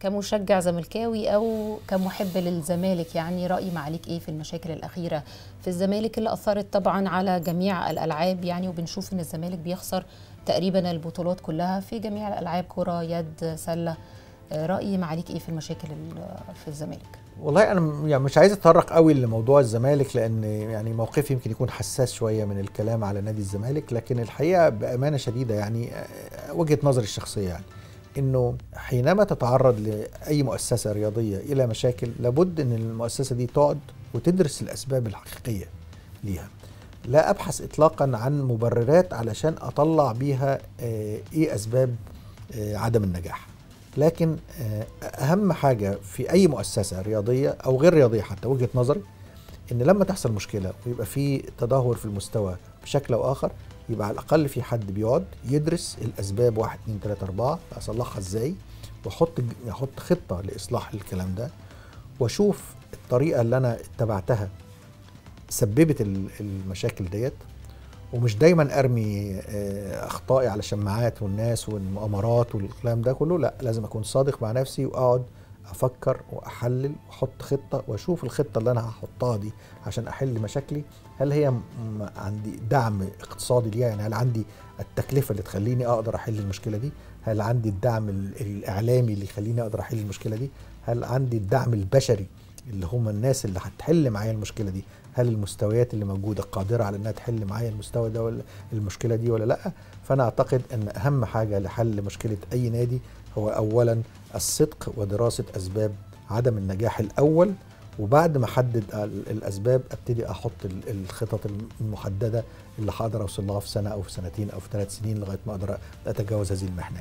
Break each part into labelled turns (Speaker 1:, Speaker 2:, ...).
Speaker 1: كمشجع زملكاوي او كمحب للزمالك يعني راي معاليك ايه في المشاكل الاخيره في الزمالك اللي اثرت طبعا على جميع الالعاب يعني وبنشوف ان الزمالك بيخسر تقريبا البطولات كلها في جميع الالعاب كره يد سله راي معاليك ايه في المشاكل في الزمالك
Speaker 2: والله انا يعني مش عايز اتطرق قوي لموضوع الزمالك لان يعني موقفي يمكن يكون حساس شويه من الكلام على نادي الزمالك لكن الحقيقه بامانه شديده يعني آه، وجهه نظري الشخصيه يعني انه حينما تتعرض لاي مؤسسه رياضيه الى مشاكل لابد ان المؤسسه دي تقعد وتدرس الاسباب الحقيقيه ليها لا ابحث اطلاقا عن مبررات علشان اطلع بيها آه، ايه اسباب آه، عدم النجاح لكن آه، اهم حاجه في اي مؤسسه رياضيه او غير رياضيه حتى وجهه نظري ان لما تحصل مشكله ويبقى في تدهور في المستوى بشكل او اخر يبقى على الاقل في حد بيقعد يدرس الاسباب 1 2 3 4 اصلحها ازاي واحط احط خطه لاصلاح الكلام ده واشوف الطريقه اللي انا اتبعتها سببت المشاكل ديت ومش دايما ارمي آه، اخطائي على الشماعات والناس والمؤامرات والكلام ده كله لا لازم اكون صادق مع نفسي واقعد افكر واحلل واحط خطه واشوف الخطه اللي انا هحطها دي عشان احل مشاكلي هل هي عندي دعم اقتصادي ليها يعني هل عندي التكلفه اللي تخليني اقدر احل المشكله دي هل عندي الدعم الاعلامي اللي يخليني اقدر احل المشكله دي هل عندي الدعم البشري اللي هم الناس اللي هتحل معايا المشكله دي هل المستويات اللي موجوده قادره على انها تحل معايا المستوى ده ولا المشكله دي ولا لا فانا اعتقد ان اهم حاجه لحل مشكله اي نادي هو اولا الصدق ودراسه اسباب عدم النجاح الاول وبعد ما احدد الاسباب ابتدي احط الخطط المحدده اللي هقدر اوصل لها في سنه او في سنتين او في ثلاث سنين لغايه ما اقدر اتجاوز هذه المحنه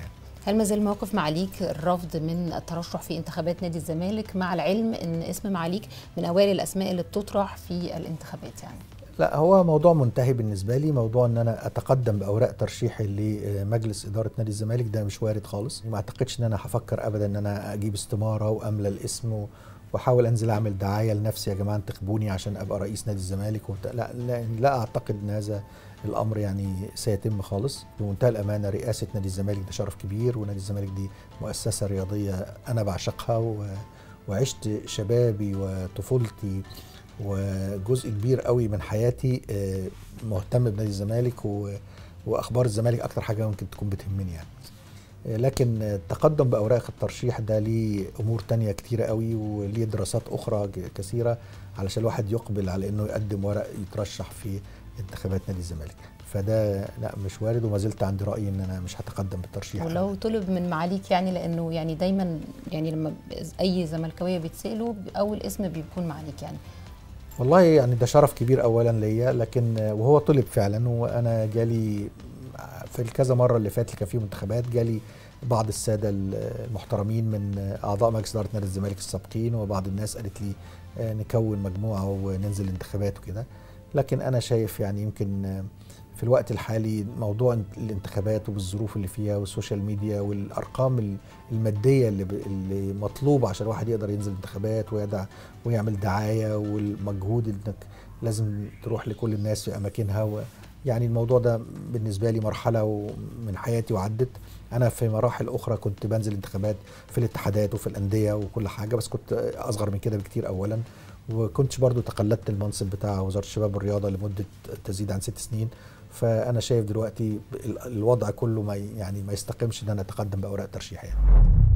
Speaker 1: هل ما زال موقف معاليك الرفض من الترشح في انتخابات نادي الزمالك مع العلم ان اسم معاليك من اوائل الاسماء اللي بتطرح في الانتخابات يعني
Speaker 2: لا هو موضوع منتهي بالنسبه لي موضوع ان انا اتقدم باوراق ترشيحي لمجلس اداره نادي الزمالك ده مش وارد خالص ما اعتقدش ان انا هفكر ابدا ان انا اجيب استماره واملى الاسم واحاول انزل اعمل دعايه لنفسي يا جماعه انتخبوني عشان ابقى رئيس نادي الزمالك وبتاع لا, لا لا اعتقد ان هذا الامر يعني سيتم خالص بمنتهى الامانه رئاسه نادي الزمالك ده شرف كبير ونادي الزمالك دي مؤسسه رياضيه انا بعشقها و... وعشت شبابي وطفولتي وجزء كبير قوي من حياتي آه، مهتم بنادي الزمالك و... واخبار الزمالك اكتر حاجه ممكن تكون بتهمني يعني لكن التقدم باوراق الترشيح ده ليه امور تانية كتيره قوي وليه دراسات اخرى كثيره علشان الواحد يقبل على انه يقدم ورق يترشح في انتخابات نادي الزمالك فده لا مش وارد وما زلت عندي رايي ان انا مش هتقدم بالترشيح ولو
Speaker 1: طلب من معاليك يعني لانه يعني دايما يعني لما اي زملكاويه بيتسالوا اول اسم بيكون معاليك يعني
Speaker 2: والله يعني ده شرف كبير اولا ليا لكن وهو طلب فعلا وانا جالي في الكذا مره اللي فات اللي كان فيه منتخبات جالي بعض الساده المحترمين من اعضاء مجلس اداره نادي الزمالك السابقين وبعض الناس قالت لي آه، نكون مجموعه وننزل انتخابات وكده لكن انا شايف يعني يمكن آه، في الوقت الحالي موضوع الانتخابات وبالظروف اللي فيها والسوشيال ميديا والارقام الماديه اللي, مطلوبه عشان الواحد يقدر ينزل انتخابات ويدع ويعمل دعايه والمجهود انك لازم تروح لكل الناس في اماكنها يعني الموضوع ده بالنسبة لي مرحلة من حياتي وعدت أنا في مراحل أخرى كنت بنزل انتخابات في الاتحادات وفي الأندية وكل حاجة بس كنت أصغر من كده بكتير أولا وكنتش برضو تقلدت المنصب بتاع وزارة الشباب والرياضة لمدة تزيد عن ست سنين فأنا شايف دلوقتي الوضع كله ما يعني ما يستقمش إن أنا أتقدم بأوراق ترشيح يعني.